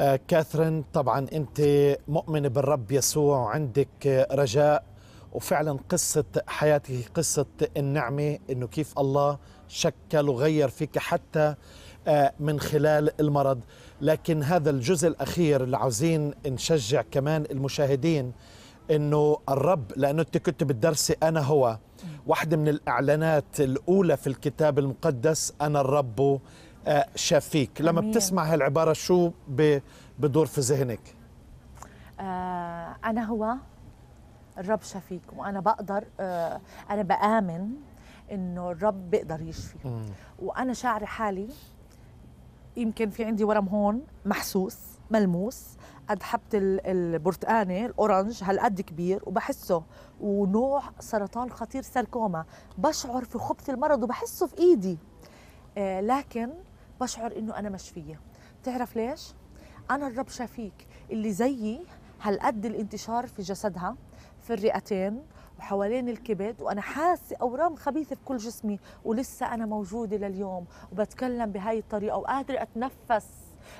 آه، كاثرين طبعا أنت مؤمنة بالرب يسوع وعندك رجاء وفعلا قصة حياتك قصة النعمة أنه كيف الله شكل وغير فيك حتى آه، من خلال المرض لكن هذا الجزء الأخير اللي عاوزين نشجع كمان المشاهدين أنه الرب لأنه أنت كنت بالدرس أنا هو واحدة من الإعلانات الأولى في الكتاب المقدس أنا الرب آه، شافيك لما بتسمع هالعبارة شو بدور في ذهنك آه، أنا هو الرب شافيك وأنا بقدر آه، أنا بآمن إنه الرب بيقدر يشفي وأنا شعري حالي يمكن في عندي ورم هون محسوس ملموس قد حبة البرتقانة الأورنج هالقد كبير وبحسه ونوع سرطان خطير ساركوما بشعر في خبث المرض وبحسه في إيدي لكن بشعر انه انا مشفيه بتعرف ليش انا الرب شافيك اللي زيي هالقد الانتشار في جسدها في الرئتين وحوالين الكبد وانا حاسه اورام خبيثه في كل جسمي ولسه انا موجوده لليوم وبتكلم بهاي الطريقه وقادره اتنفس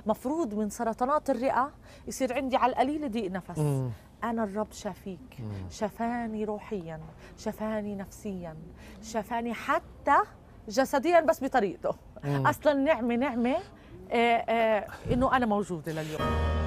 مفروض من سرطانات الرئه يصير عندي على القليله ضيق نفس مم. أنا الرب شافيك شفاني روحيا شفاني نفسيا شفاني حتى جسديا بس بطريقته اصلا نعمه نعمه آه، آه، انه انا موجوده لليوم